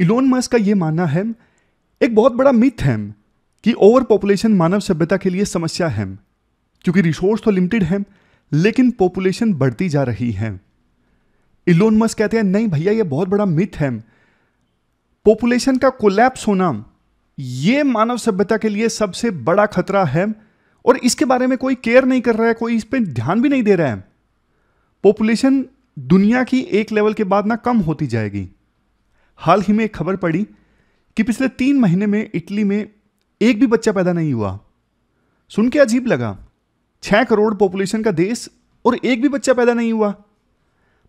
Elon Musk का ये मानना है एक बहुत बड़ा मिथ है कि ओवर पॉपुलेशन मानव सभ्यता के लिए समस्या है क्योंकि रिसोर्स तो लिमिटेड है लेकिन पॉपुलेशन बढ़ती जा रही है इलोन मस्क कहते हैं नहीं भैया ये बहुत बड़ा मिथ है पॉपुलेशन का कोलैप्स होना ये मानव सभ्यता के लिए सबसे बड़ा खतरा है और इसके बारे में कोई केयर नहीं कर रहा है कोई इस पर ध्यान भी नहीं दे रहा है पॉपुलेशन दुनिया की एक लेवल के बाद ना कम होती जाएगी हाल ही में एक खबर पड़ी कि पिछले तीन महीने में इटली में एक भी बच्चा पैदा नहीं हुआ सुन के अजीब लगा छः करोड़ पॉपुलेशन का देश और एक भी बच्चा पैदा नहीं हुआ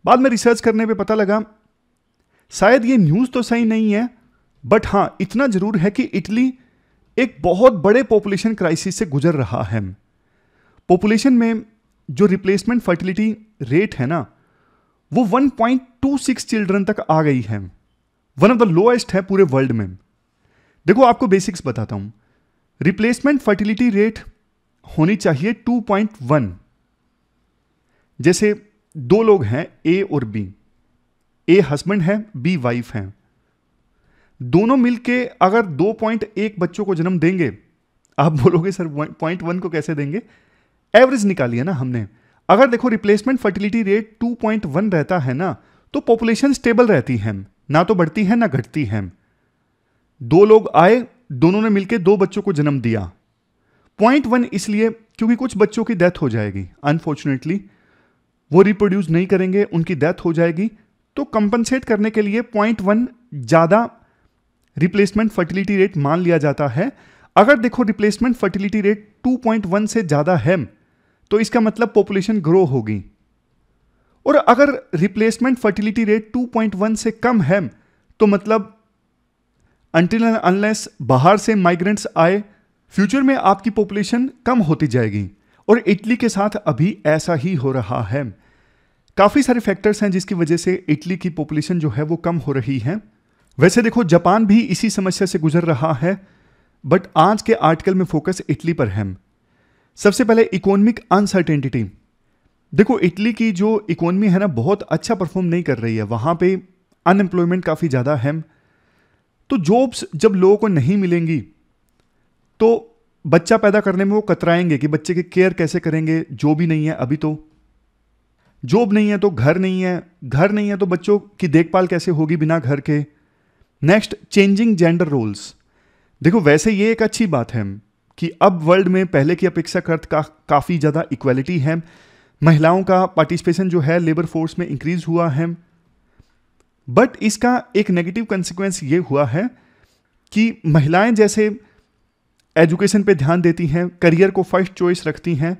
बाद में रिसर्च करने पे पता लगा शायद ये न्यूज़ तो सही नहीं है बट हाँ इतना ज़रूर है कि इटली एक बहुत बड़े पॉपुलेशन क्राइसिस से गुजर रहा है पॉपुलेशन में जो रिप्लेसमेंट फर्टिलिटी रेट है ना वो 1.26 चिल्ड्रन तक आ गई है वन ऑफ द लोएस्ट है पूरे वर्ल्ड में देखो आपको बेसिक्स बताता हूं रिप्लेसमेंट फर्टिलिटी रेट होनी चाहिए 2.1 जैसे दो लोग हैं ए और बी ए हस्बैंड है बी वाइफ है दोनों मिलके अगर 2.1 बच्चों को जन्म देंगे आप बोलोगे सर पॉइंट वन को कैसे देंगे एवरेज निकाली ना हमने अगर देखो रिप्लेसमेंट फर्टिलिटी रेट 2.1 रहता है ना तो पॉपुलेशन स्टेबल रहती है ना तो बढ़ती है ना घटती है दो लोग आए दोनों ने मिलकर दो बच्चों को जन्म दिया पॉइंट वन इसलिए क्योंकि कुछ बच्चों की डेथ हो जाएगी अनफॉर्चुनेटली वो रिप्रोड्यूस नहीं करेंगे उनकी डेथ हो जाएगी तो कंपनसेट करने के लिए पॉइंट वन ज़्यादा रिप्लेसमेंट फर्टिलिटी रेट मान लिया जाता है अगर देखो रिप्लेसमेंट फर्टिलिटी रेट 2.1 से ज़्यादा है तो इसका मतलब पॉपुलेशन ग्रो होगी और अगर रिप्लेसमेंट फर्टिलिटी रेट 2.1 से कम है तो मतलब अनटिल अनलेस बाहर से माइग्रेंट्स आए फ्यूचर में आपकी पॉपुलेशन कम होती जाएगी और इटली के साथ अभी ऐसा ही हो रहा है काफ़ी सारे फैक्टर्स हैं जिसकी वजह से इटली की पॉपुलेशन जो है वो कम हो रही है वैसे देखो जापान भी इसी समस्या से गुजर रहा है बट आज के आर्टिकल में फोकस इटली पर है सबसे पहले इकोनॉमिक अनसर्टेनिटी देखो इटली की जो इकोनमी है ना बहुत अच्छा परफॉर्म नहीं कर रही है वहां पे अनएम्प्लॉयमेंट काफ़ी ज़्यादा है तो जॉब्स जब लोगों को नहीं मिलेंगी तो बच्चा पैदा करने में वो कतराएंगे कि बच्चे की के केयर कैसे करेंगे जो भी नहीं है अभी तो जॉब नहीं है तो घर नहीं है घर नहीं है तो बच्चों की देखभाल कैसे होगी बिना घर के नेक्स्ट चेंजिंग जेंडर रोल्स देखो वैसे ये एक अच्छी बात है कि अब वर्ल्ड में पहले की अपेक्षा का, काफ़ी ज़्यादा इक्वेलिटी है महिलाओं का पार्टिसिपेशन जो है लेबर फोर्स में इंक्रीज हुआ है बट इसका एक नेगेटिव कंसिक्वेंस ये हुआ है कि महिलाएं जैसे एजुकेशन पे ध्यान देती हैं करियर को फर्स्ट चॉइस रखती हैं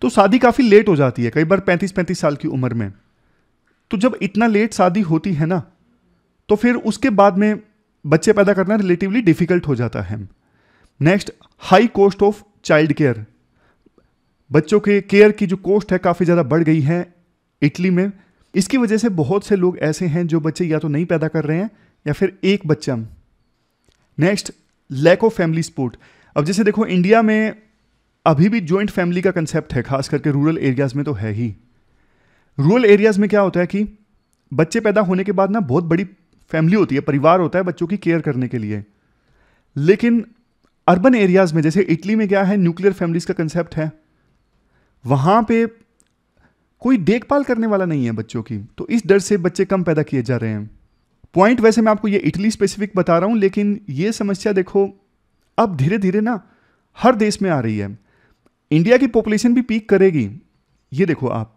तो शादी काफ़ी लेट हो जाती है कई बार पैंतीस पैंतीस साल की उम्र में तो जब इतना लेट शादी होती है ना तो फिर उसके बाद में बच्चे पैदा करना रिलेटिवली डिफ़िकल्ट हो जाता है next high cost of child care बच्चों के केयर की जो कॉस्ट है काफ़ी ज़्यादा बढ़ गई है इटली में इसकी वजह से बहुत से लोग ऐसे हैं जो बच्चे या तो नहीं पैदा कर रहे हैं या फिर एक बच्चा next lack of family support अब जैसे देखो इंडिया में अभी भी ज्वाइंट फैमिली का कंसेप्ट है खास करके रूरल एरियाज़ में तो है ही रूरल एरियाज़ में क्या होता है कि बच्चे पैदा होने के बाद ना बहुत बड़ी फैमिली होती है परिवार होता है बच्चों की केयर करने के लिए लेकिन अर्बन एरियाज़ में जैसे इटली में क्या है न्यूक्लियर फैमिलीज़ का कंसेप्ट है वहाँ पे कोई देखभाल करने वाला नहीं है बच्चों की तो इस डर से बच्चे कम पैदा किए जा रहे हैं पॉइंट वैसे मैं आपको ये इटली स्पेसिफिक बता रहा हूँ लेकिन ये समस्या देखो अब धीरे धीरे ना हर देश में आ रही है इंडिया की पॉपुलेशन भी पीक करेगी ये देखो आप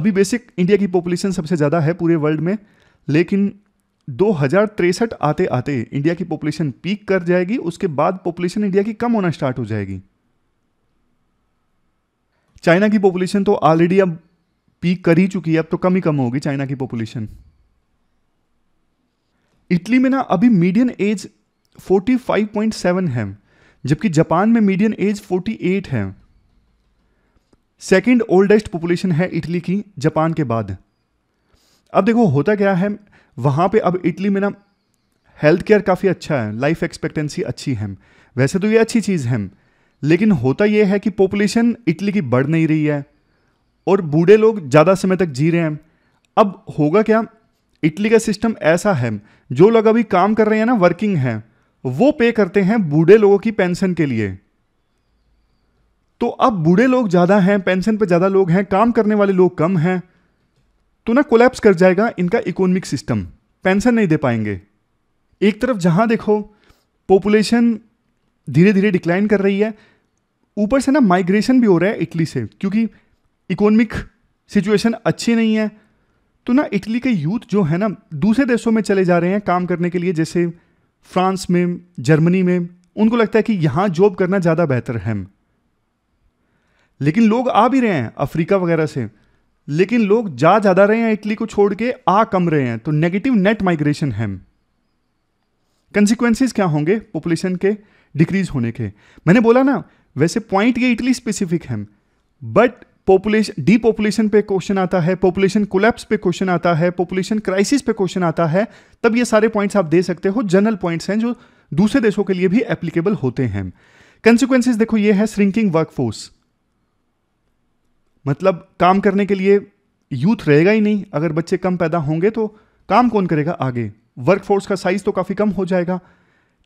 अभी बेसिक इंडिया की पॉपुलेशन सबसे ज़्यादा है पूरे वर्ल्ड में लेकिन दो आते आते इंडिया की पॉपुलेशन पीक कर जाएगी उसके बाद पॉपुलेशन इंडिया की कम होना स्टार्ट हो जाएगी चाइना की पॉपुलेशन तो ऑलरेडी अब पीक कर ही चुकी है अब तो कम ही कम होगी चाइना की पॉपुलेशन इटली में ना अभी मीडियन एज 45.7 है जबकि जापान में मीडियन एज 48 है सेकंड ओल्डेस्ट पॉपुलेशन है इटली की जापान के बाद अब देखो होता क्या है वहां पे अब इटली में ना हेल्थ केयर काफ़ी अच्छा है लाइफ एक्सपेक्टेंसी अच्छी है वैसे तो ये अच्छी चीज़ है लेकिन होता यह है कि पॉपुलेशन इटली की बढ़ नहीं रही है और बूढ़े लोग ज़्यादा समय तक जी रहे हैं अब होगा क्या इटली का सिस्टम ऐसा है जो लोग अभी काम कर रहे हैं ना वर्किंग हैं वो पे करते हैं बूढ़े लोगों की पेंशन के लिए तो अब बूढ़े लोग ज़्यादा हैं पेंशन पर ज़्यादा लोग हैं काम करने वाले लोग कम हैं तो ना कोलैप्स कर जाएगा इनका इकोनॉमिक सिस्टम पेंशन नहीं दे पाएंगे एक तरफ जहाँ देखो पॉपुलेशन धीरे धीरे डिक्लाइन कर रही है ऊपर से ना माइग्रेशन भी हो रहा है इटली से क्योंकि इकोनॉमिक सिचुएशन अच्छी नहीं है तो ना इटली के यूथ जो है ना दूसरे देशों में चले जा रहे हैं काम करने के लिए जैसे फ्रांस में जर्मनी में उनको लगता है कि यहाँ जॉब करना ज़्यादा बेहतर है लेकिन लोग आ भी रहे हैं अफ्रीका वगैरह से लेकिन लोग जा ज़्यादा रहे हैं इटली को छोड़ के आ कम रहे हैं तो नेगेटिव नेट माइग्रेशन है कंसिक्वेंसेस क्या होंगे पॉपुलेशन के डिक्रीज होने के मैंने बोला ना वैसे पॉइंट ये इटली स्पेसिफिक है बट पॉपुलेशन डी पॉपुलेशन पे क्वेश्चन आता है पॉपुलेशन कोलैप्स पे क्वेश्चन आता है पॉपुलेशन क्राइसिस पे क्वेश्चन आता है तब ये सारे पॉइंट्स आप दे सकते हो जनरल पॉइंट्स हैं जो दूसरे देशों के लिए भी एप्लीकेबल होते हैं कंसिक्वेंसिस देखो ये है श्रिंकिंग वर्कफोर्स मतलब काम करने के लिए यूथ रहेगा ही नहीं अगर बच्चे कम पैदा होंगे तो काम कौन करेगा आगे वर्कफोर्स का साइज तो काफ़ी कम हो जाएगा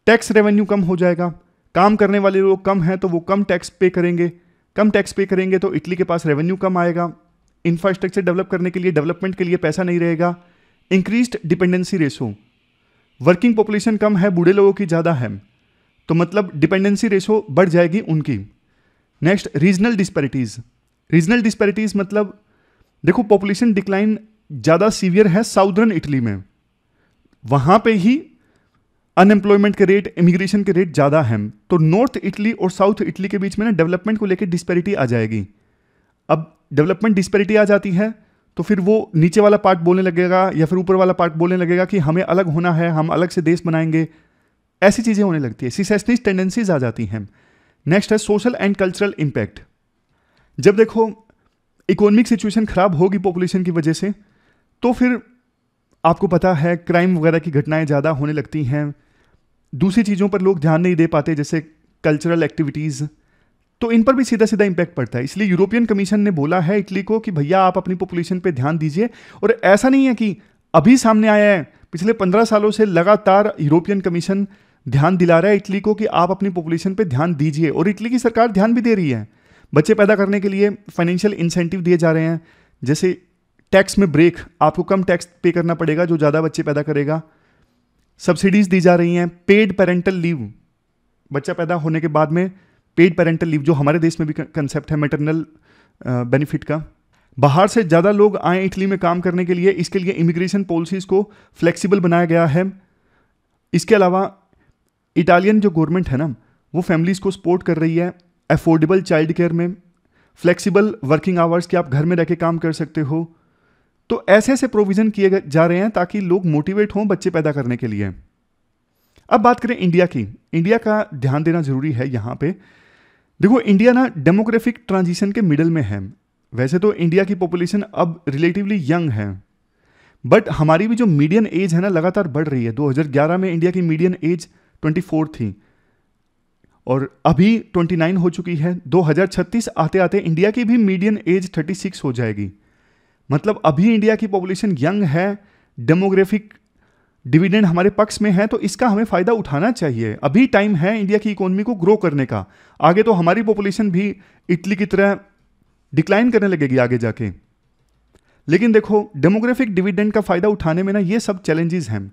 टैक्स रेवेन्यू कम हो जाएगा काम करने वाले लोग कम हैं तो वो कम टैक्स पे करेंगे कम टैक्स पे करेंगे तो इटली के पास रेवेन्यू कम आएगा इंफ्रास्ट्रक्चर डेवलप करने के लिए डेवलपमेंट के लिए पैसा नहीं रहेगा increase dependency ratio working population कम है बूढ़े लोगों की ज़्यादा है तो मतलब डिपेंडेंसी रेशो बढ़ जाएगी उनकी next regional disparities regional disparities मतलब देखो पॉपुलेशन डिक्लाइन ज़्यादा सीवियर है साउदर्न इटली में वहाँ पे ही अनएम्प्लॉयमेंट के रेट इमिग्रेशन के रेट ज़्यादा हैं तो नॉर्थ इटली और साउथ इटली के बीच में ना डेवलपमेंट को लेकर डिस्पेरिटी आ जाएगी अब डेवलपमेंट डिस्पेरिटी आ जाती है तो फिर वो नीचे वाला पार्ट बोलने लगेगा या फिर ऊपर वाला पार्ट बोलने लगेगा कि हमें अलग होना है हम अलग से देश बनाएंगे ऐसी चीज़ें होने लगती है सिसेसनिस्ट टेंडेंसीज आ जाती हैं नेक्स्ट है सोशल एंड कल्चरल इम्पैक्ट जब देखो इकोनॉमिक सिचुएशन ख़राब होगी पॉपुलेशन की वजह से तो फिर आपको पता है क्राइम वगैरह की घटनाएं ज़्यादा होने लगती हैं दूसरी चीज़ों पर लोग ध्यान नहीं दे पाते जैसे कल्चरल एक्टिविटीज़ तो इन पर भी सीधा सीधा इम्पैक्ट पड़ता है इसलिए यूरोपियन कमीशन ने बोला है इटली को कि भैया आप अपनी पॉपुलेशन पे ध्यान दीजिए और ऐसा नहीं है कि अभी सामने आया है पिछले पंद्रह सालों से लगातार यूरोपियन कमीशन ध्यान दिला रहा है इटली को कि आप अपनी पॉपुलेशन पर ध्यान दीजिए और इटली की सरकार ध्यान भी दे रही है बच्चे पैदा करने के लिए फाइनेंशियल इंसेंटिव दिए जा रहे हैं जैसे टैक्स में ब्रेक आपको कम टैक्स पे करना पड़ेगा जो ज़्यादा बच्चे पैदा करेगा सब्सिडीज दी जा रही हैं पेड पेरेंटल लीव बच्चा पैदा होने के बाद में पेड पेरेंटल लीव जो हमारे देश में भी कंसेप्ट है मेटरनल बेनिफिट का बाहर से ज़्यादा लोग आए इटली में काम करने के लिए इसके लिए इमिग्रेशन पॉलिसीज़ को फ्लेक्सिबल बनाया गया है इसके अलावा इटालियन जो गवर्नमेंट है ना वो फैमिलीज़ को सपोर्ट कर रही है अफोर्डेबल चाइल्ड केयर में फ्लेक्सिबल वर्किंग आवर्स के आप घर में रह के काम कर सकते हो तो ऐसे ऐसे प्रोविज़न किए जा रहे हैं ताकि लोग मोटिवेट हों बच्चे पैदा करने के लिए अब बात करें इंडिया की इंडिया का ध्यान देना ज़रूरी है यहाँ पे देखो इंडिया ना डेमोग्राफिक ट्रांजिशन के मिडल में है वैसे तो इंडिया की पॉपुलेशन अब रिलेटिवली यंग है बट हमारी भी जो मीडियन एज है ना लगातार बढ़ रही है 2011 में इंडिया की मीडियन एज 24 थी और अभी 29 हो चुकी है 2036 आते आते इंडिया की भी मीडियन एज 36 हो जाएगी मतलब अभी इंडिया की पॉपुलेशन यंग है डेमोग्राफिक डिविडेंड हमारे पक्ष में है तो इसका हमें फ़ायदा उठाना चाहिए अभी टाइम है इंडिया की इकोनॉमी को ग्रो करने का आगे तो हमारी पॉपुलेशन भी इटली की तरह डिक्लाइन करने लगेगी आगे जाके लेकिन देखो डेमोग्राफिक डिविडेंड का फ़ायदा उठाने में ना ये सब चैलेंजेस हैं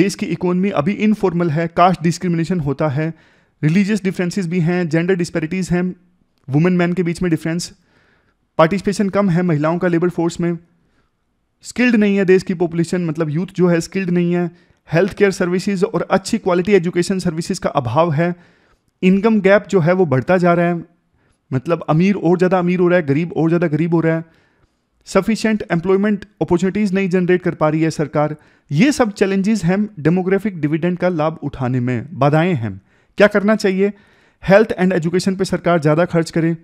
देश की इकोनॉमी अभी इनफॉर्मल है कास्ट डिस्क्रिमिनेशन होता है रिलीजियस डिफ्रेंसिस भी हैं जेंडर डिस्पेरिटीज़ हैं वुमेन मैन के बीच में डिफरेंस पार्टिसिपेशन कम है महिलाओं का लेबर फोर्स में स्किल्ड नहीं है देश की पॉपुलेशन मतलब यूथ जो है स्किल्ड नहीं है हेल्थ केयर सर्विसेज और अच्छी क्वालिटी एजुकेशन सर्विसेज का अभाव है इनकम गैप जो है वो बढ़ता जा रहा है मतलब अमीर और ज़्यादा अमीर हो रहा है गरीब और ज़्यादा गरीब हो रहा है सफिशेंट एम्प्लॉयमेंट अपॉर्चुनिटीज़ नहीं जनरेट कर पा रही है सरकार ये सब चैलेंजेस हैं डेमोग्राफिक डिविडेंड का लाभ उठाने में बाधाएं हैं क्या करना चाहिए हेल्थ एंड एजुकेशन पे सरकार ज़्यादा खर्च करे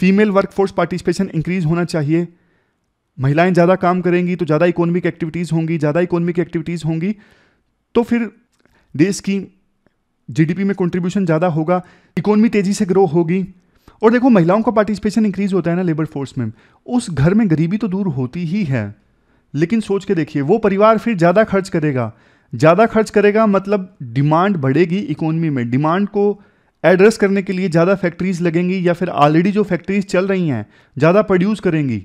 फीमेल वर्कफोर्स पार्टिसिपेशन इंक्रीज होना चाहिए महिलाएं ज़्यादा काम करेंगी तो ज़्यादा इकोनॉमिक एक्टिविटीज़ होंगी ज़्यादा इकोनॉमिक एक्टिविटीज़ होंगी तो फिर देश की जीडीपी में कंट्रीब्यूशन ज़्यादा होगा इकोनॉमी तेज़ी से ग्रो होगी और देखो महिलाओं का पार्टिसिपेशन इंक्रीज होता है ना लेबर फोर्स में उस घर में गरीबी तो दूर होती ही है लेकिन सोच के देखिए वो परिवार फिर ज़्यादा खर्च करेगा ज़्यादा खर्च करेगा मतलब डिमांड बढ़ेगी इकोनॉमी में डिमांड को एड्रेस करने के लिए ज़्यादा फैक्ट्रीज लगेंगी या फिर ऑलरेडी जो फैक्ट्रीज चल रही हैं ज़्यादा प्रोड्यूस करेंगी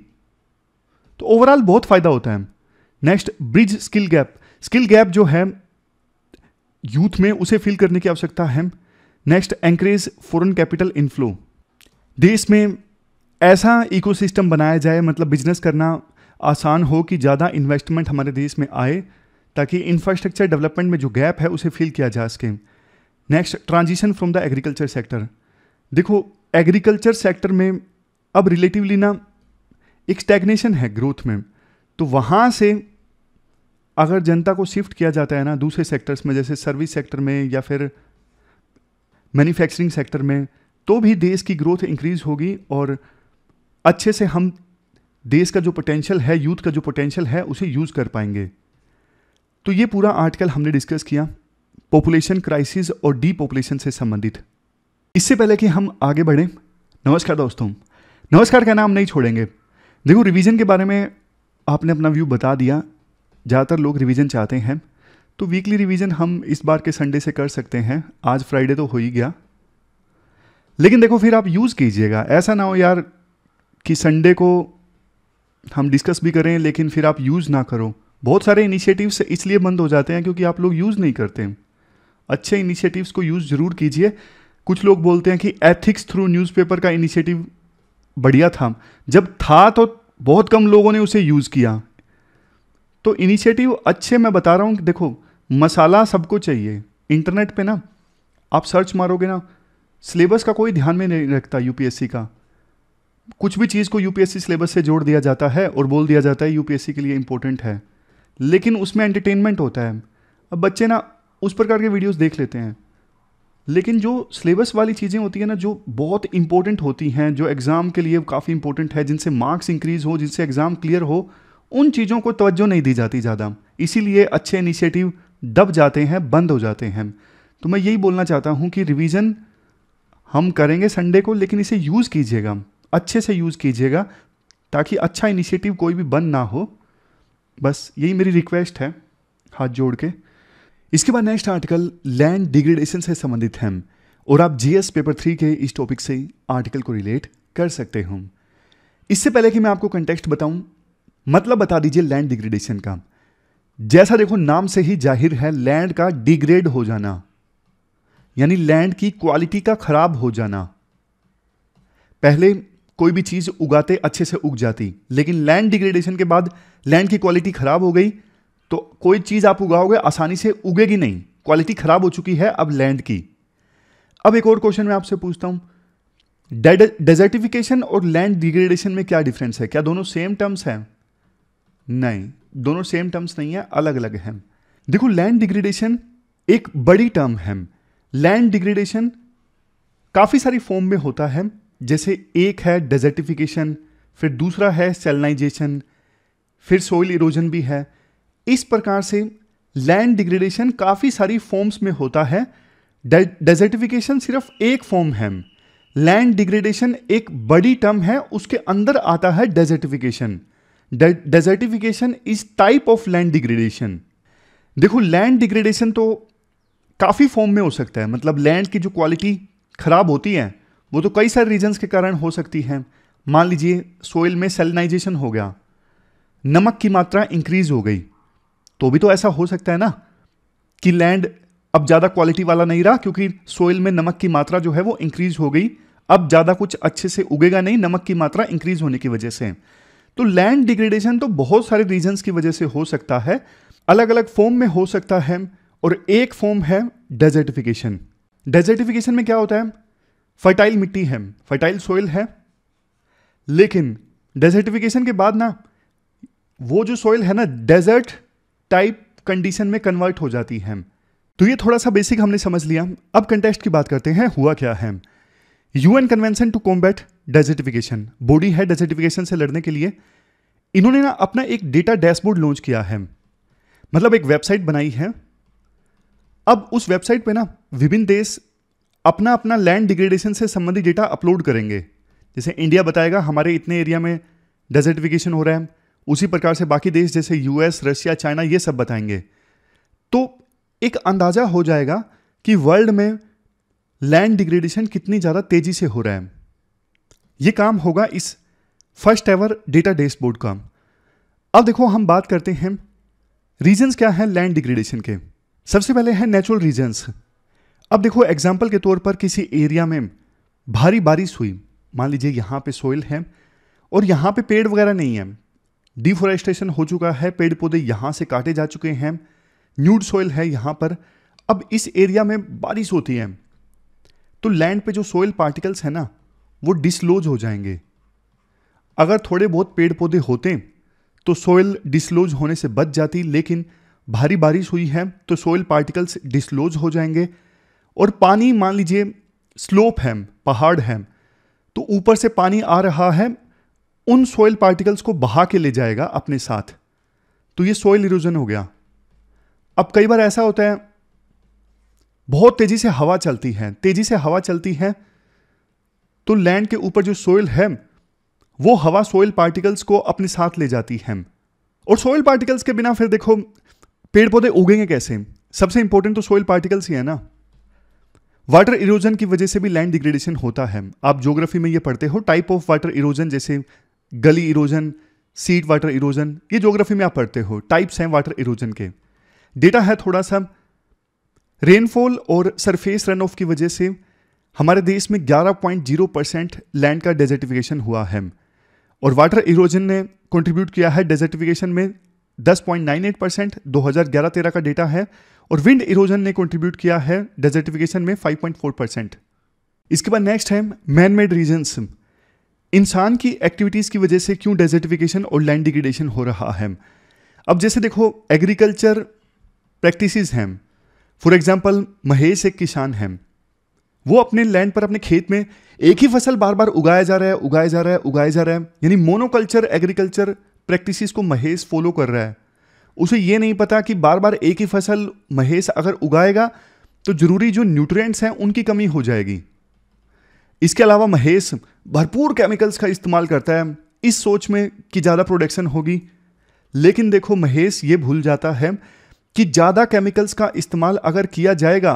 तो ओवरऑल बहुत फ़ायदा होता है next bridge skill gap skill gap जो है यूथ में उसे फिल करने की आवश्यकता है next encourage foreign capital inflow देश में ऐसा इकोसिस्टम बनाया जाए मतलब बिजनेस करना आसान हो कि ज़्यादा इन्वेस्टमेंट हमारे देश में आए ताकि इंफ्रास्ट्रक्चर डेवलपमेंट में जो गैप है उसे फिल किया जा सके next transition from the agriculture sector देखो एग्रीकल्चर सेक्टर में अब रिलेटिवली ना एक स्टैगनेशन है ग्रोथ में तो वहाँ से अगर जनता को शिफ्ट किया जाता है ना दूसरे सेक्टर्स में जैसे सर्विस सेक्टर में या फिर मैन्युफैक्चरिंग सेक्टर में तो भी देश की ग्रोथ इंक्रीज होगी और अच्छे से हम देश का जो पोटेंशियल है यूथ का जो पोटेंशियल है उसे यूज़ कर पाएंगे तो ये पूरा आर्टिकल हमने डिस्कस किया पॉपुलेशन क्राइसिस और डी पॉपुलेशन से संबंधित इससे पहले कि हम आगे बढ़ें नमस्कार दोस्तों नमस्कार कहना हम नहीं छोड़ेंगे देखो रिवीजन के बारे में आपने अपना व्यू बता दिया ज़्यादातर लोग रिवीजन चाहते हैं तो वीकली रिवीजन हम इस बार के संडे से कर सकते हैं आज फ्राइडे तो हो ही गया लेकिन देखो फिर आप यूज़ कीजिएगा ऐसा ना हो यार कि संडे को हम डिस्कस भी करें लेकिन फिर आप यूज़ ना करो बहुत सारे इनिशिएटिव्स इसलिए बंद हो जाते हैं क्योंकि आप लोग यूज़ नहीं करते हैं अच्छे इनिशिएटिव्स को यूज़ ज़रूर कीजिए कुछ लोग बोलते हैं कि एथिक्स थ्रू न्यूज़पेपर का इनिशिएटिव बढ़िया था जब था तो बहुत कम लोगों ने उसे यूज़ किया तो इनिशिएटिव अच्छे मैं बता रहा हूँ देखो मसाला सबको चाहिए इंटरनेट पे ना आप सर्च मारोगे ना सिलेबस का कोई ध्यान में नहीं रखता यूपीएससी का कुछ भी चीज़ को यूपीएससी सिलेबस से जोड़ दिया जाता है और बोल दिया जाता है यूपीएससी के लिए इंपॉर्टेंट है लेकिन उसमें एंटरटेनमेंट होता है अब बच्चे ना उस प्रकार के वीडियोस देख लेते हैं लेकिन जो सिलेबस वाली चीज़ें होती हैं ना जो बहुत इंपॉर्टेंट होती हैं जो एग्ज़ाम के लिए काफ़ी इंपॉर्टेंट है जिनसे मार्क्स इंक्रीज़ हो जिनसे एग्ज़ाम क्लियर हो उन चीज़ों को तवज्जो नहीं दी जाती ज़्यादा इसीलिए अच्छे इनिशिएटिव दब जाते हैं बंद हो जाते हैं तो मैं यही बोलना चाहता हूँ कि रिविज़न हम करेंगे संडे को लेकिन इसे यूज़ कीजिएगा अच्छे से यूज़ कीजिएगा ताकि अच्छा इनिशिएटिव कोई भी बंद ना हो बस यही मेरी रिक्वेस्ट है हाथ जोड़ के इसके बाद नेक्स्ट आर्टिकल लैंड डिग्रेडेशन से संबंधित है और आप जीएस पेपर थ्री के इस टॉपिक से आर्टिकल को रिलेट कर सकते हो इससे पहले कि मैं आपको कंटेक्स्ट बताऊं मतलब बता दीजिए लैंड डिग्रेडेशन का जैसा देखो नाम से ही जाहिर है लैंड का डिग्रेड हो जाना यानी लैंड की क्वालिटी का खराब हो जाना पहले कोई भी चीज़ उगाते अच्छे से उग जाती लेकिन लैंड डिग्रेडेशन के बाद लैंड की क्वालिटी खराब हो गई तो कोई चीज़ आप उगाओगे आसानी से उगेगी नहीं क्वालिटी ख़राब हो चुकी है अब लैंड की अब एक और क्वेश्चन मैं आपसे पूछता हूँ डेजर्टिफिकेशन और लैंड डिग्रेडेशन में क्या डिफरेंस है क्या दोनों सेम टर्म्स हैं नहीं दोनों सेम टर्म्स नहीं है अलग अलग हैं देखो लैंड डिग्रेडेशन एक बड़ी टर्म है लैंड डिग्रेडेशन काफ़ी सारी फॉर्म में होता है जैसे एक है डेजर्टिफिकेशन फिर दूसरा है सेलनाइजेशन फिर सोइल इरोजन भी है इस प्रकार से लैंड डिग्रेडेशन काफ़ी सारी फॉर्म्स में होता है डेजर्टिफिकेशन सिर्फ एक फॉर्म है लैंड डिग्रेडेशन एक बड़ी टर्म है उसके अंदर आता है desertification desertification is type of land degradation देखो लैंड डिग्रेडेशन तो काफ़ी फॉर्म में हो सकता है मतलब लैंड की जो क्वालिटी ख़राब होती है वो तो कई सारे रीजंस के कारण हो सकती है मान लीजिए सोइल में सेलनाइजेशन हो गया नमक की मात्रा इंक्रीज हो गई तो भी तो ऐसा हो सकता है ना कि लैंड अब ज़्यादा क्वालिटी वाला नहीं रहा क्योंकि सोइल में नमक की मात्रा जो है वो इंक्रीज हो गई अब ज़्यादा कुछ अच्छे से उगेगा नहीं नमक की मात्रा इंक्रीज होने की वजह से तो लैंड डिग्रेडेशन तो बहुत सारे रीजन की वजह से हो सकता है अलग अलग फॉर्म में हो सकता है और एक फॉर्म है डेजर्टिफिकेशन डेजर्टिफिकेशन में क्या होता है फर्टाइल मिट्टी है फर्टाइल सोइल है लेकिन डेजर्टिफिकेशन के बाद ना वो जो सोइल है ना डेजर्ट टाइप कंडीशन में कन्वर्ट हो जाती है तो ये थोड़ा सा बेसिक हमने समझ लिया अब कंटेस्ट की बात करते हैं हुआ क्या है UN convention to combat desertification body है डेजर्टिफिकेशन से लड़ने के लिए इन्होंने ना अपना एक डेटा डैशबोर्ड लॉन्च किया है मतलब एक वेबसाइट बनाई है अब उस वेबसाइट पे ना विभिन्न देश अपना अपना लैंड डिग्रेडेशन से संबंधित डेटा अपलोड करेंगे जैसे इंडिया बताएगा हमारे इतने एरिया में डेजर्टिफिकेशन हो रहा है उसी प्रकार से बाकी देश जैसे यूएस रशिया चाइना ये सब बताएंगे तो एक अंदाज़ा हो जाएगा कि वर्ल्ड में लैंड डिग्रेडेशन कितनी ज़्यादा तेज़ी से हो रहा है ये काम होगा इस first ever data dashboard का अब देखो हम बात करते हैं रीजंस क्या हैं लैंड डिग्रेडेशन के सबसे पहले हैं नेचुरल रीजंस अब देखो एग्जाम्पल के तौर पर किसी एरिया में भारी बारिश हुई मान लीजिए यहाँ पे सोइल है और यहाँ पे पेड़ वगैरह नहीं है डिफोरेस्टेशन हो चुका है पेड़ पौधे यहाँ से काटे जा चुके हैं न्यूड सॉइल है यहाँ पर अब इस एरिया में बारिश होती है तो लैंड पे जो सॉइल पार्टिकल्स हैं ना वो डिसलोज हो जाएंगे अगर थोड़े बहुत पेड़ पौधे होते तो सॉइल डिसलोज होने से बच जाती लेकिन भारी बारिश हुई है तो सॉइल पार्टिकल्स डिसलोज हो जाएंगे और पानी मान लीजिए स्लोप है पहाड़ है तो ऊपर से पानी आ रहा है उन सॉयल पार्टिकल्स को बहा के ले जाएगा अपने साथ तो ये सॉयल इरोजन हो गया अब कई बार ऐसा होता है बहुत तेज़ी से हवा चलती है तेज़ी से हवा चलती है तो लैंड के ऊपर जो सोयल है वो हवा सोयल पार्टिकल्स को अपने साथ ले जाती है और सोयल पार्टिकल्स के बिना फिर देखो पेड़ पौधे उगेंगे कैसे सबसे इंपॉर्टेंट तो सोइल पार्टिकल्स ही है ना वाटर इरोजन की वजह से भी लैंड डिग्रेडेशन होता है आप ज्योग्राफी में ये पढ़ते हो टाइप ऑफ वाटर इरोजन जैसे gully erosion sheet water erosion ये जोग्राफी में आप पढ़ते हो टाइप्स हैं वाटर इरोजन के डेटा है थोड़ा सा रेनफॉल और सरफेस रन ऑफ की वजह से हमारे देश में 11.0 परसेंट लैंड का डेजर्टिफिकेशन हुआ है और वाटर इरोजन ने कंट्रीब्यूट किया है डेजर्टिफिकेशन में 10.98 परसेंट दो हज़ार का डेटा है और विंड इरोजन ने कंट्रीब्यूट किया है डेजर्टिफिकेशन में 5.4 परसेंट इसके बाद नेक्स्ट है मैन मेड रीजन्स इंसान की एक्टिविटीज़ की वजह से क्यों डेजर्टिफिकेशन और लैंड डिग्रेडेशन हो रहा है अब जैसे देखो एग्रीकल्चर प्रैक्टिसेस हैं फॉर एग्जांपल महेश एक किसान हैं वो अपने लैंड पर अपने खेत में एक ही फसल बार बार उगाया जा रहा है उगाया जा रहा है उगाया जा रहा है यानी मोनोकल्चर एग्रीकल्चर प्रैक्टिसेस को महेश फॉलो कर रहा है उसे ये नहीं पता कि बार बार एक ही फसल महेश अगर उगाएगा तो ज़रूरी जो न्यूट्रिएंट्स हैं उनकी कमी हो जाएगी इसके अलावा महेश भरपूर केमिकल्स का इस्तेमाल करता है इस सोच में कि ज़्यादा प्रोडक्शन होगी लेकिन देखो महेश ये भूल जाता है कि ज़्यादा केमिकल्स का इस्तेमाल अगर किया जाएगा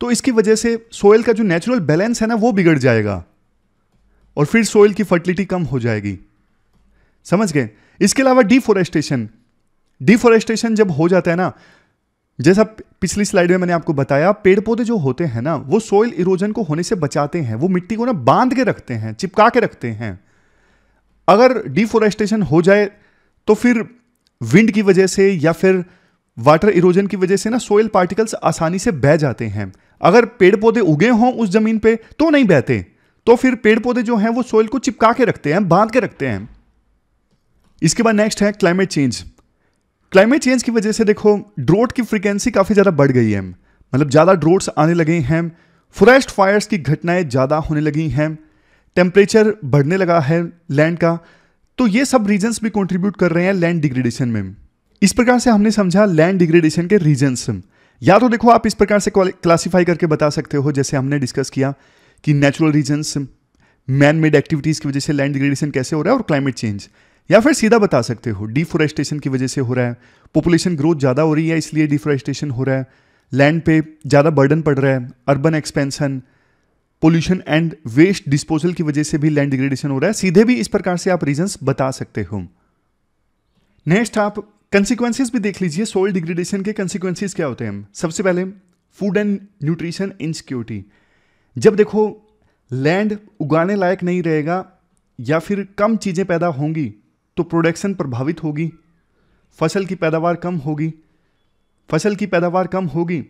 तो इसकी वजह से सोयल का जो नेचुरल बैलेंस है ना वो बिगड़ जाएगा और फिर सोयल की फर्टिलिटी कम हो जाएगी समझ गए इसके अलावा डिफोरेस्टेशन डिफोरेस्टेशन जब हो जाता है ना जैसा पिछली स्लाइड में मैंने आपको बताया पेड़ पौधे जो होते हैं ना वो सोइल इरोजन को होने से बचाते हैं वो मिट्टी को ना बांध के रखते हैं चिपका के रखते हैं अगर डिफोरेस्टेशन हो जाए तो फिर विंड की वजह से या फिर वाटर इरोजन की वजह से ना सोइल पार्टिकल्स आसानी से बह जाते हैं अगर पेड़ पौधे उगे हों उस ज़मीन पे तो नहीं बहते तो फिर पेड़ पौधे जो हैं वो सोइल को चिपका के रखते हैं बांध के रखते हैं इसके बाद नेक्स्ट है क्लाइमेट चेंज क्लाइमेट चेंज की वजह से देखो ड्रोट की फ्रिक्वेंसी काफ़ी ज़्यादा बढ़ गई है मतलब ज़्यादा ड्रोट्स आने लगे हैं फॉरेस्ट फायर्स की घटनाएं ज़्यादा होने लगी हैं टेम्परेचर बढ़ने लगा है लैंड का तो ये सब रीजन्स भी कंट्रीब्यूट कर रहे हैं लैंड डिग्रेडेशन में इस प्रकार से हमने समझा लैंड डिग्रेडेशन के रीजन्स या तो देखो आप इस प्रकार से क्लासीफाई करके बता सकते हो जैसे हमने डिस्कस किया कि natural reasons man made activities की वजह से लैंड डिग्रेडेशन कैसे हो रहा है और क्लाइमेट चेंज या फिर सीधा बता सकते हो डिफोरेस्टेशन की वजह से हो रहा है पॉपुलेशन ग्रोथ ज़्यादा हो रही है इसलिए डिफोरेस्टेशन हो रहा है लैंड पे ज़्यादा बर्डन पड़ रहा है urban expansion pollution and waste disposal की वजह से भी लैंड डिग्रेडेशन हो रहा है सीधे भी इस प्रकार से आप रीजंस बता सकते हो नेक्स्ट आप कंसिक्वेंसिस भी देख लीजिए सोइल डिग्रेडेशन के कंसिक्वेंसिस क्या होते हैं सबसे पहले फूड एंड न्यूट्रिशन इनसिक्योरिटी जब देखो लैंड उगाने लायक नहीं रहेगा या फिर कम चीज़ें पैदा होंगी तो प्रोडक्शन प्रभावित होगी फसल की पैदावार कम होगी फसल की पैदावार कम होगी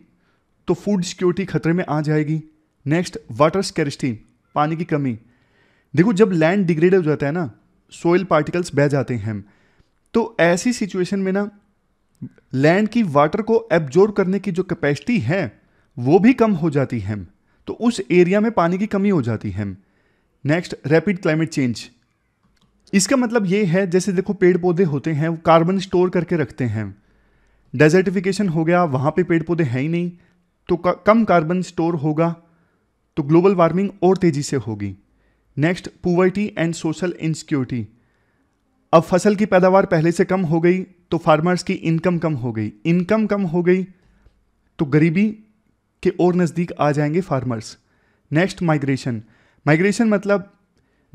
तो फूड सिक्योरिटी खतरे में आ जाएगी नेक्स्ट वाटर स्कैरिस्टी पानी की कमी देखो जब लैंड डिग्रेड हो जाता है ना सोइल पार्टिकल्स बह जाते हैं तो ऐसी सिचुएशन में ना लैंड की वाटर को एब्जॉर्ब करने की जो कैपेसिटी है वो भी कम हो जाती है तो उस एरिया में पानी की कमी हो जाती है नेक्स्ट रैपिड क्लाइमेट चेंज इसका मतलब ये है जैसे देखो पेड़ पौधे होते हैं वो कार्बन स्टोर करके रखते हैं डेजर्टिफिकेशन हो गया वहाँ पे पेड़ पौधे हैं ही नहीं तो कम कार्बन स्टोर होगा तो ग्लोबल वार्मिंग और तेज़ी से होगी next poverty and social insecurity अब फसल की पैदावार पहले से कम हो गई तो फार्मर्स की इनकम कम हो गई इनकम कम हो गई तो गरीबी के और नज़दीक आ जाएंगे फार्मर्स नेक्स्ट माइग्रेशन माइग्रेशन मतलब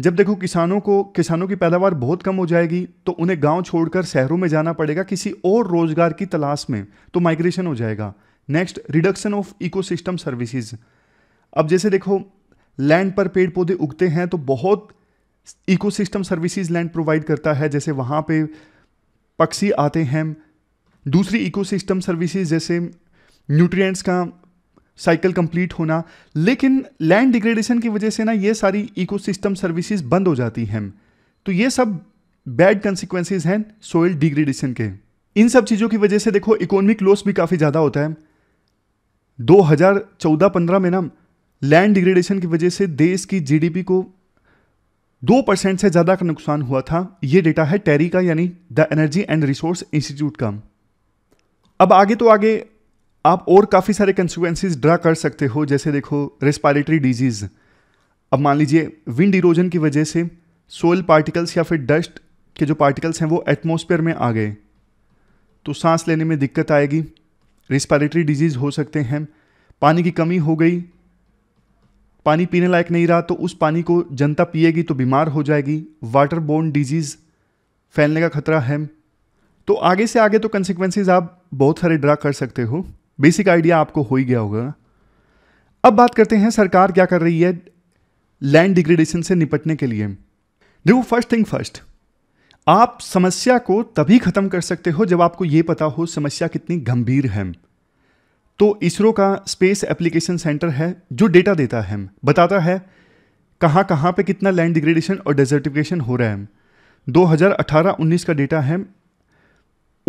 जब देखो किसानों को किसानों की पैदावार बहुत कम हो जाएगी तो उन्हें गांव छोड़कर शहरों में जाना पड़ेगा किसी और रोजगार की तलाश में तो माइग्रेशन हो जाएगा next reduction of ecosystem services अब जैसे देखो लैंड पर पेड़ पौधे उगते हैं तो बहुत इकोसिस्टम सर्विसेज लैंड प्रोवाइड करता है जैसे वहाँ पे पक्षी आते हैं दूसरी इकोसिस्टम सर्विसेज जैसे न्यूट्रिएंट्स का साइकिल कंप्लीट होना लेकिन लैंड डिग्रेडेशन की वजह से ना ये सारी इकोसिस्टम सर्विसेज बंद हो जाती हैं तो ये सब बैड कंसिक्वेंसेज हैं सोइल डिग्रेडेशन के इन सब चीज़ों की वजह से देखो इकोनॉमिक लॉस भी काफ़ी ज़्यादा होता है 2014-15 में ना लैंड डिग्रेडेशन की वजह से देश की जीडीपी को दो परसेंट से ज़्यादा का नुकसान हुआ था ये डेटा है टेरी का यानी the energy and resource institute का अब आगे तो आगे आप और काफ़ी सारे कंसिक्वेंसीज ड्रा कर सकते हो जैसे देखो रेस्पायरेटरी डिजीज़ अब मान लीजिए विंड इरोजन की वजह से सोयल पार्टिकल्स या फिर डस्ट के जो पार्टिकल्स हैं वो एटमोसफेयर में आ गए तो सांस लेने में दिक्कत आएगी रेस्पायरेटरी डिजीज़ हो सकते हैं पानी की कमी हो गई पानी पीने लायक नहीं रहा तो उस पानी को जनता पिएगी तो बीमार हो जाएगी वाटर बोर्न डिजीज़ फैलने का खतरा है तो आगे से आगे तो कंसिक्वेंसेज आप बहुत सारे ड्रा कर सकते हो बेसिक आइडिया आपको हो ही गया होगा अब बात करते हैं सरकार क्या कर रही है लैंड डिग्रेडेशन से निपटने के लिए देखो फर्स्ट थिंग फर्स्ट आप समस्या को तभी खत्म कर सकते हो जब आपको यह पता हो समस्या कितनी गंभीर है तो इसरो का स्पेस एप्लीकेशन सेंटर है जो डेटा देता है बताता है कहां कहां पे कितना लैंड डिग्रेडेशन और डेजर्टिफिकेशन हो रहा है 2018-19 का डेटा है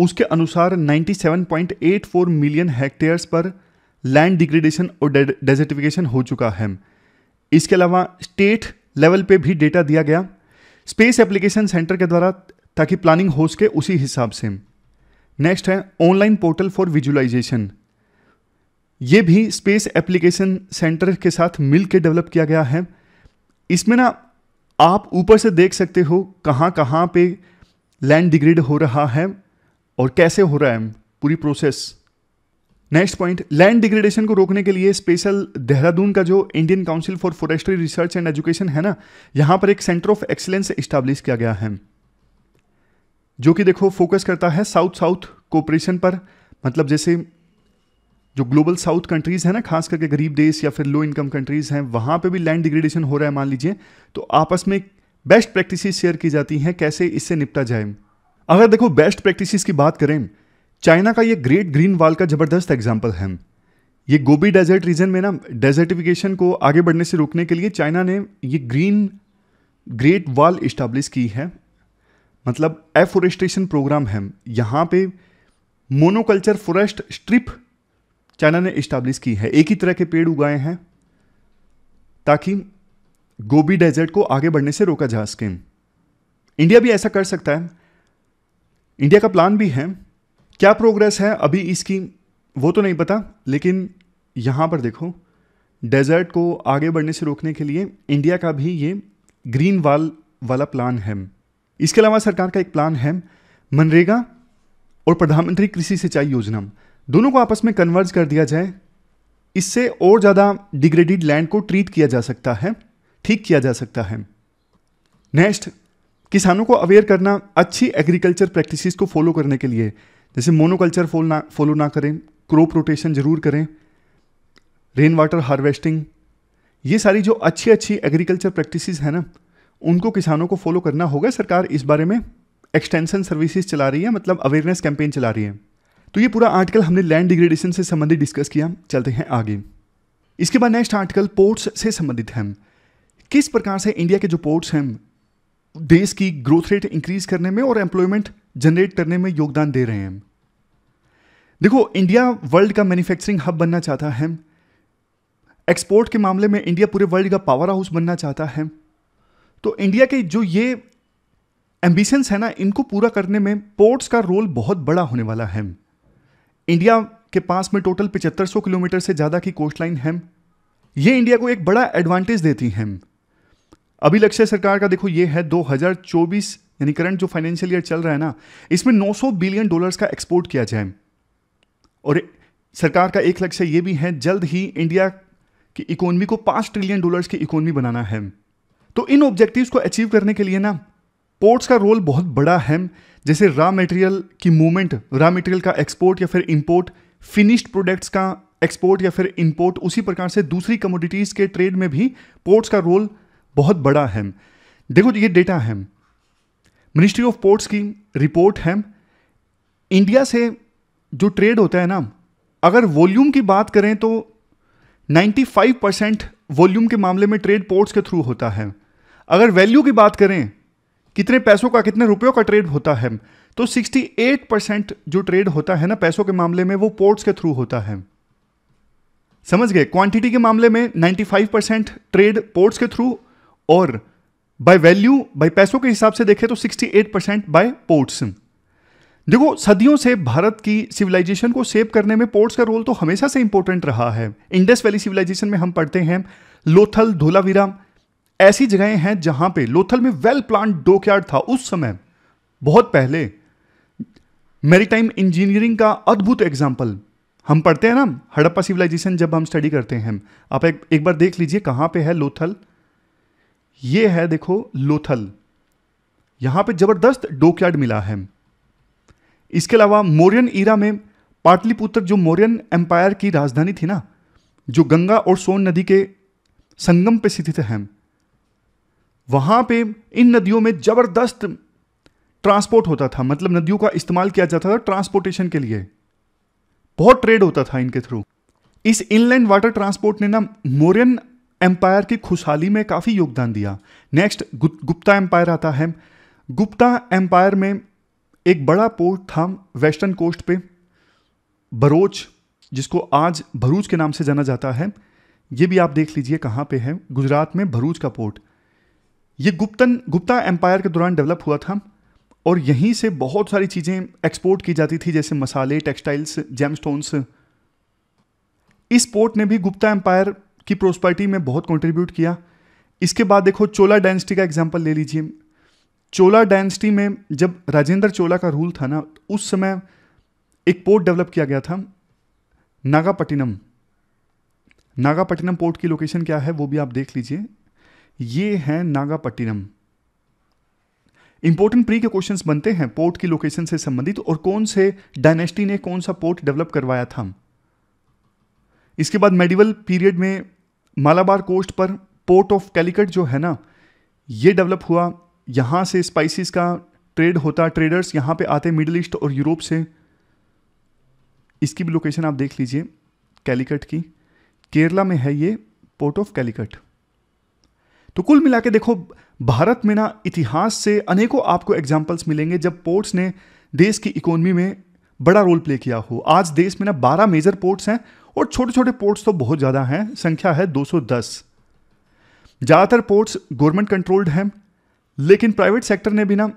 उसके अनुसार 97.84 मिलियन हेक्टेयर्स पर लैंड डिग्रेडेशन और डेजर्टिफिकेशन हो चुका है इसके अलावा स्टेट लेवल पे भी डेटा दिया गया स्पेस एप्लीकेशन सेंटर के द्वारा ताकि प्लानिंग हो सके उसी हिसाब से नेक्स्ट है ऑनलाइन पोर्टल फॉर विजुअलाइजेशन ये भी स्पेस एप्लीकेशन सेंटर के साथ मिल डेवलप किया गया है इसमें ना आप ऊपर से देख सकते हो कहाँ कहाँ पे लैंड डिग्रेड हो रहा है और कैसे हो रहा है पूरी process next point land degradation को रोकने के लिए स्पेशल देहरादून का जो Indian council for forestry research and education है ना यहां पर एक सेंटर ऑफ एक्सीलेंस इस्टाब्लिश किया गया है जो कि देखो फोकस करता है साउथ साउथ कोऑपरेशन पर मतलब जैसे जो ग्लोबल साउथ कंट्रीज़ है ना खास करके गरीब देश या फिर लो इनकम कंट्रीज़ हैं वहां पे भी लैंड डिग्रेडेशन हो रहा है मान लीजिए तो आपस में बेस्ट प्रैक्टिसेस शेयर की जाती हैं कैसे इससे निपटा जाए अगर देखो बेस्ट प्रैक्टिसेस की बात करें चाइना का ये ग्रेट ग्रीन वाल का ज़बरदस्त एग्जाम्पल है ये गोबी डेजर्ट रीजन में ना डेजर्टिफिकेशन को आगे बढ़ने से रोकने के लिए चाइना ने ये ग्रीन ग्रेट वाल इस्टाब्लिश की है मतलब एफोरेस्टेशन प्रोग्राम है यहाँ पे मोनोकल्चर फॉरेस्ट स्ट्रिप चाइना ने इस्टाब्लिश की है एक ही तरह के पेड़ उगाए हैं ताकि गोबी डेजर्ट को आगे बढ़ने से रोका जा सके इंडिया भी ऐसा कर सकता है इंडिया का प्लान भी है क्या प्रोग्रेस है अभी इसकी वो तो नहीं पता लेकिन यहाँ पर देखो डेजर्ट को आगे बढ़ने से रोकने के लिए इंडिया का भी ये ग्रीन वाल वाला प्लान है इसके अलावा सरकार का एक प्लान है मनरेगा और प्रधानमंत्री कृषि सिंचाई योजना दोनों को आपस में कन्वर्ज कर दिया जाए इससे और ज़्यादा डिग्रेडेड लैंड को ट्रीट किया जा सकता है ठीक किया जा सकता है नेक्स्ट किसानों को अवेयर करना अच्छी एग्रीकल्चर प्रैक्टिसेस को फॉलो करने के लिए जैसे मोनोकल्चर फॉलो ना फॉलो ना करें क्रॉप रोटेशन जरूर करें रेन वाटर हार्वेस्टिंग ये सारी जो अच्छी अच्छी एग्रीकल्चर प्रैक्टिसेस हैं ना उनको किसानों को फॉलो करना होगा सरकार इस बारे में एक्सटेंशन सर्विसेज चला रही है मतलब अवेयरनेस कैंपेन चला रही है तो ये पूरा आर्टिकल हमने लैंड डिग्रेडेशन से संबंधित डिस्कस किया चलते हैं आगे इसके बाद नेक्स्ट आर्टिकल पोर्ट्स से संबंधित है किस प्रकार से इंडिया के जो पोर्ट्स हैं देश की ग्रोथ रेट इंक्रीज करने में और एम्प्लॉयमेंट जनरेट करने में योगदान दे रहे हैं देखो इंडिया वर्ल्ड का मैन्युफैक्चरिंग हब बनना चाहता है एक्सपोर्ट के मामले में इंडिया पूरे वर्ल्ड का पावर हाउस बनना चाहता है तो इंडिया के जो ये एम्बिशंस है ना इनको पूरा करने में पोर्ट्स का रोल बहुत बड़ा होने वाला है इंडिया के पास में टोटल पिचहत्तर किलोमीटर से ज़्यादा की कोस्ट लाइन है ये इंडिया को एक बड़ा एडवांटेज देती हैं अभी लक्ष्य सरकार का देखो ये है 2024 यानी करंट जो फाइनेंशियल ईयर चल रहा है ना इसमें 900 बिलियन डॉलर्स का एक्सपोर्ट किया जाए और सरकार का एक लक्ष्य ये भी है जल्द ही इंडिया की इकोनॉमी को पांच ट्रिलियन डॉलर्स की इकोनॉमी बनाना है तो इन ऑब्जेक्टिव्स को अचीव करने के लिए ना पोर्ट्स का रोल बहुत बड़ा है जैसे रॉ मटेरियल की मूवमेंट रॉ मटेरियल का एक्सपोर्ट या फिर इंपोर्ट फिनिश्ड प्रोडक्ट्स का एक्सपोर्ट या फिर इंपोर्ट उसी प्रकार से दूसरी कमोडिटीज़ के ट्रेड में भी पोर्ट्स का रोल बहुत बड़ा हैम देखो ये डेटा हैम मिनिस्ट्री ऑफ पोर्ट्स की रिपोर्ट हैम इंडिया से जो ट्रेड होता है ना अगर वॉल्यूम की बात करें तो 95 परसेंट वॉल्यूम के मामले में ट्रेड पोर्ट्स के थ्रू होता है अगर वैल्यू की बात करें कितने पैसों का कितने रुपयों का ट्रेड होता है तो 68 परसेंट जो ट्रेड होता है ना पैसों के मामले में वो पोर्ट्स के थ्रू होता है समझ गए क्वांटिटी के मामले में 95 परसेंट ट्रेड पोर्ट्स के थ्रू और बाय वैल्यू बाय पैसों के हिसाब से देखें तो 68 परसेंट बाय पोर्ट्स देखो सदियों से भारत की सिविलाइजेशन को सेव करने में पोर्ट्स का रोल तो हमेशा से इंपॉर्टेंट रहा है इंडस वैली सिविलाइजेशन में हम पढ़ते हैं लोथल धोलावीरा ऐसी जगहें हैं जहां पे लोथल में वेल प्लांट डोकयार्ड था उस समय बहुत पहले मैरीटाइम इंजीनियरिंग का अद्भुत एग्जाम्पल हम पढ़ते हैं ना हड़प्पा सिविलाइजेशन जब हम स्टडी करते हैं आप एक, एक बार देख लीजिए कहाँ पे है लोथल ये है देखो लोथल यहां पे ज़बरदस्त डोकयार्ड मिला है इसके अलावा मौर्यन ईरा में पाटलिपुत्र जो मौर्यन एम्पायर की राजधानी थी ना जो गंगा और सोन नदी के संगम पे स्थित है वहां पे इन नदियों में ज़बरदस्त ट्रांसपोर्ट होता था मतलब नदियों का इस्तेमाल किया जाता था ट्रांसपोर्टेशन के लिए बहुत ट्रेड होता था इनके थ्रू इस इनलैंड वाटर ट्रांसपोर्ट ने ना मोरियन एम्पायर की खुशहाली में काफ़ी योगदान दिया नेक्स्ट गुप्ता एम्पायर आता है गुप्ता एम्पायर में एक बड़ा पोर्ट था वेस्टर्न कोस्ट पे बरोच जिसको आज भरूच के नाम से जाना जाता है ये भी आप देख लीजिए कहाँ पे है गुजरात में भरूच का पोर्ट ये गुप्तन गुप्ता एम्पायर के दौरान डेवलप हुआ था और यहीं से बहुत सारी चीज़ें एक्सपोर्ट की जाती थी जैसे मसाले टेक्सटाइल्स जेम इस पोर्ट ने भी गुप्ता एम्पायर की प्रोस्पर्टी में बहुत कंट्रीब्यूट किया इसके बाद देखो चोला डायनेस्टी का एग्जाम्पल ले लीजिए चोला डायनेस्टी में जब राजेंद्र चोला का रूल था ना उस समय एक पोर्ट डेवलप किया गया था नागापट्टिनम नागापट्टिनम पोर्ट की लोकेशन क्या है वो भी आप देख लीजिए ये है नागापट्टिनम इंपॉर्टेंट प्री के क्वेश्चंस बनते हैं पोर्ट की लोकेशन से संबंधित और कौन से डायनेस्टी ने कौन सा पोर्ट डेवलप करवाया था इसके बाद मेडिवल पीरियड में मालाबार कोस्ट पर पोर्ट ऑफ कैलिकट जो है ना ये डेवलप हुआ यहाँ से स्पाइसेस का ट्रेड होता ट्रेडर्स यहाँ पे आते मिडल ईस्ट और यूरोप से इसकी भी लोकेशन आप देख लीजिए कैलिकट की केरला में है ये पोर्ट ऑफ कैलिकट तो कुल मिला के देखो भारत में ना इतिहास से अनेकों आपको एग्जाम्पल्स मिलेंगे जब पोर्ट्स ने देश की इकोनॉमी में बड़ा रोल प्ले किया हो आज देश में ना बारह मेजर पोर्ट्स हैं और छोटे छोटे पोर्ट्स तो बहुत ज़्यादा हैं संख्या है 210 ज़्यादातर पोर्ट्स गवर्नमेंट कंट्रोल्ड हैं लेकिन प्राइवेट सेक्टर ने भी ना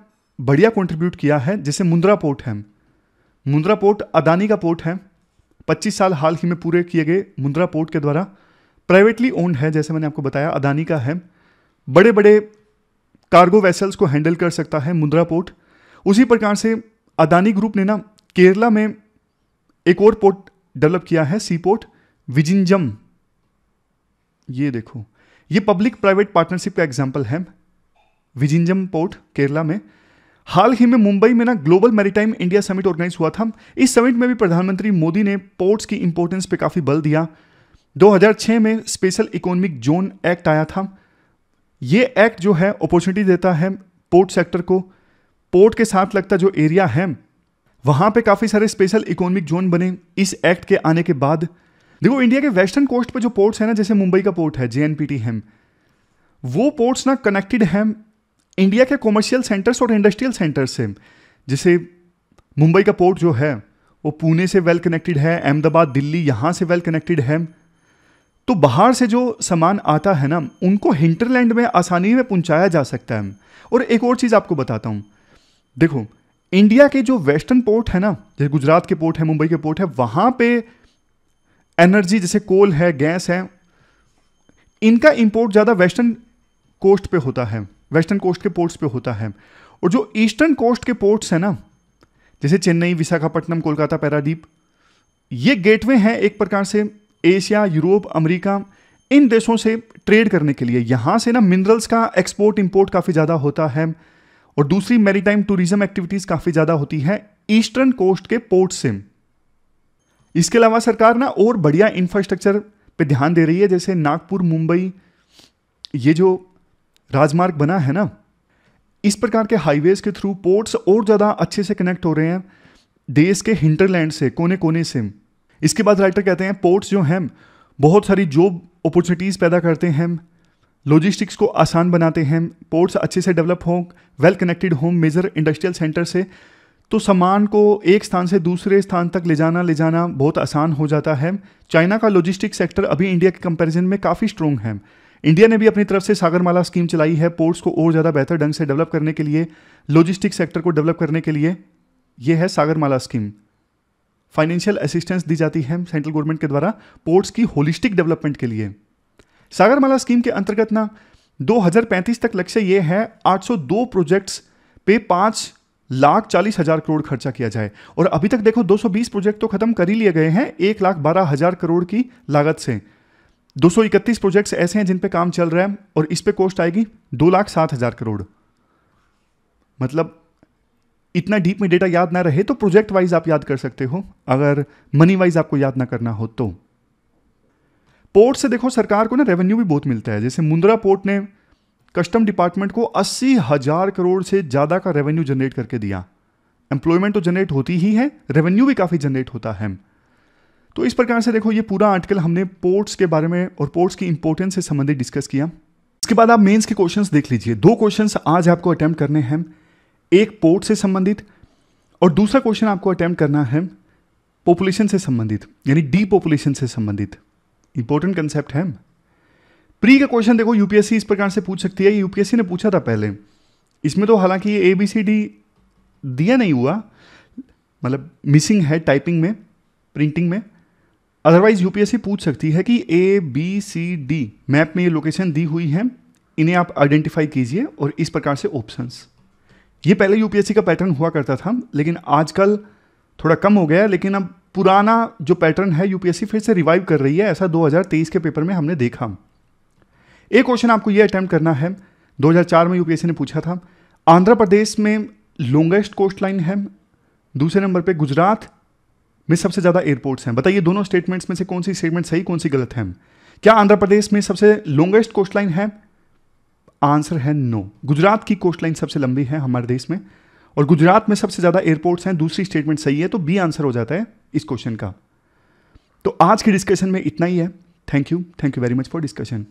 बढ़िया कंट्रीब्यूट किया है जैसे मुंद्रा पोर्ट है मुंद्रा पोर्ट अदानी का पोर्ट है 25 साल हाल ही में पूरे किए गए मुंद्रा पोर्ट के द्वारा प्राइवेटली ओन्ड है जैसे मैंने आपको बताया अदानी का है बड़े बड़े कार्गो वेसल्स को हैंडल कर सकता है मुंद्रा पोर्ट उसी प्रकार से अदानी ग्रुप ने ना केरला में एक और पोर्ट डेवलप किया है सीपोर्ट विजिंजम ये देखो ये पब्लिक प्राइवेट पार्टनरशिप का एग्जाम्पल है विजिंजम पोर्ट केरला में हाल ही में मुंबई में ना global maritime India summit organise हुआ था इस समिट में भी प्रधानमंत्री मोदी ने पोर्ट्स की इंपोर्टेंस पे काफ़ी बल दिया 2006 में स्पेशल इकोनॉमिक जोन एक्ट आया था ये एक्ट जो है अपॉर्चुनिटी देता है पोर्ट सेक्टर को पोर्ट के साथ लगता जो एरिया है वहां पे काफ़ी सारे स्पेशल इकोनॉमिक जोन बने इस एक्ट के आने के बाद देखो इंडिया के वेस्टर्न कोस्ट पर जो पोर्ट्स है ना जैसे मुंबई का पोर्ट है जे एन पी टी वो पोर्ट्स ना कनेक्टेड है इंडिया के कॉमर्शियल सेंटर्स और इंडस्ट्रियल सेंटर्स से जैसे मुंबई का पोर्ट जो है वो पुणे से वेल कनेक्टेड है अहमदाबाद दिल्ली यहां से वेल कनेक्टेड है तो बाहर से जो सामान आता है ना उनको हिंटरलैंड में आसानी में पहुंचाया जा सकता है और एक और चीज़ आपको बताता हूं देखो इंडिया के जो वेस्टर्न पोर्ट है ना जैसे गुजरात के पोर्ट है मुंबई के पोर्ट है वहां पे एनर्जी जैसे कोल है गैस है इनका इंपोर्ट ज़्यादा वेस्टर्न कोस्ट पे होता है वेस्टर्न कोस्ट के पोर्ट्स पे होता है और जो ईस्टर्न कोस्ट के पोर्ट्स है ना जैसे चेन्नई विशाखापट्टनम कोलकाता पैरादीप ये गेटवे हैं एक प्रकार से एशिया यूरोप अमेरिका इन देशों से ट्रेड करने के लिए यहां से ना मिनरल्स का एक्सपोर्ट इंपोर्ट काफ़ी ज़्यादा होता है और दूसरी मैरीटाइम टूरिज्म एक्टिविटीज काफी ज्यादा होती है ईस्टर्न कोस्ट के पोर्ट सिम इसके अलावा सरकार ना और बढ़िया इंफ्रास्ट्रक्चर पे ध्यान दे रही है जैसे नागपुर मुंबई ये जो राजमार्ग बना है ना इस प्रकार के हाईवेज के थ्रू पोर्ट्स और ज़्यादा अच्छे से कनेक्ट हो रहे हैं देश के हिंटरलैंड से कोने कोने से इसके बाद राइटर कहते हैं पोर्ट्स जो हैं बहुत सारी जॉब अपॉर्चुनिटीज़ पैदा करते हैं लॉजिस्टिक्स को आसान बनाते हैं पोर्ट्स अच्छे से डेवलप हों वेल कनेक्टेड हों मेजर इंडस्ट्रियल सेंटर से तो सामान को एक स्थान से दूसरे स्थान तक ले जाना ले जाना बहुत आसान हो जाता है चाइना का लॉजिस्टिक सेक्टर अभी इंडिया के कंपैरिजन में काफ़ी स्ट्रॉन्ग है इंडिया ने भी अपनी तरफ से सागरमाला स्कीम चलाई है पोर्ट्स को और ज़्यादा बेहतर ढंग से डेवलप करने के लिए लॉजिस्टिक सेक्टर को डेवलप करने के लिए यह है सागरमाला स्कीम फाइनेंशियल असिस्टेंस दी जाती है सेंट्रल गवर्नमेंट के द्वारा पोर्ट्स की होलिस्टिक डेवलपमेंट के लिए सागरमाला स्कीम के अंतर्गत ना 2035 तक लक्ष्य ये है 802 प्रोजेक्ट्स पे पाँच लाख चालीस हजार करोड़ खर्चा किया जाए और अभी तक देखो 220 प्रोजेक्ट तो खत्म कर ही लिए गए हैं एक लाख बारह हजार करोड़ की लागत से 231 प्रोजेक्ट्स ऐसे हैं जिन पे काम चल रहा है और इस पे कोस्ट आएगी दो लाख सात हजार करोड़ मतलब इतना डीप में डेटा याद ना रहे तो प्रोजेक्ट वाइज आप याद कर सकते हो अगर मनी वाइज आपको याद ना करना हो तो पोर्ट से देखो सरकार को ना रेवेन्यू भी बहुत मिलता है जैसे मुंद्रा पोर्ट ने कस्टम डिपार्टमेंट को अस्सी हज़ार करोड़ से ज़्यादा का रेवेन्यू जनरेट करके दिया एम्प्लॉयमेंट तो जनरेट होती ही है रेवेन्यू भी काफ़ी जनरेट होता है तो इस प्रकार से देखो ये पूरा आर्टिकल हमने पोर्ट्स के बारे में और पोर्ट्स की इंपोर्टेंस से संबंधित डिस्कस किया इसके बाद आप मेंस के क्वेश्चंस देख लीजिए दो क्वेश्चंस आज आपको अटैम्प्ट करने हैं एक पोर्ट से संबंधित और दूसरा क्वेश्चन आपको अटैम्प्ट करना है पॉपुलेशन से संबंधित यानी डी पॉपुलेशन से संबंधित इंपॉर्टेंट कंसेप्ट है प्री का क्वेश्चन देखो यूपीएससी इस प्रकार से पूछ सकती है यूपीएससी ने पूछा था पहले इसमें तो हालांकि ये ए बी सी डी दिया नहीं हुआ मतलब मिसिंग है टाइपिंग में प्रिंटिंग में अदरवाइज यूपीएससी पूछ सकती है कि A B C D map में ये लोकेशन दी हुई है इन्हें आप आइडेंटिफाई कीजिए और इस प्रकार से ऑप्शंस ये पहले यूपीएससी का पैटर्न हुआ करता था लेकिन आजकल थोड़ा कम हो गया लेकिन अब पुराना जो पैटर्न है यूपीएससी फिर से रिवाइव कर रही है ऐसा 2023 के पेपर में हमने देखा एक क्वेश्चन आपको ये अटैम्प्ट करना है 2004 में यूपीएससी ने पूछा था आंध्र प्रदेश में लॉन्गेस्ट कोस्ट लाइन है दूसरे नंबर पे गुजरात में सबसे ज़्यादा एयरपोर्ट्स हैं बताइए दोनों स्टेटमेंट्स में से कौन सी स्टेटमेंट सही कौन सी गलत है क्या आंध्र प्रदेश में सबसे लॉन्गेस्ट कोस्ट लाइन है आंसर है नो गुजरात की कोस्ट लाइन सबसे लंबी है हमारे देश में और गुजरात में सबसे ज़्यादा एयरपोर्ट्स हैं दूसरी स्टेटमेंट सही है तो बी आंसर हो जाता है इस क्वेश्चन का तो आज की डिस्कशन में इतना ही है thank you thank you very much for discussion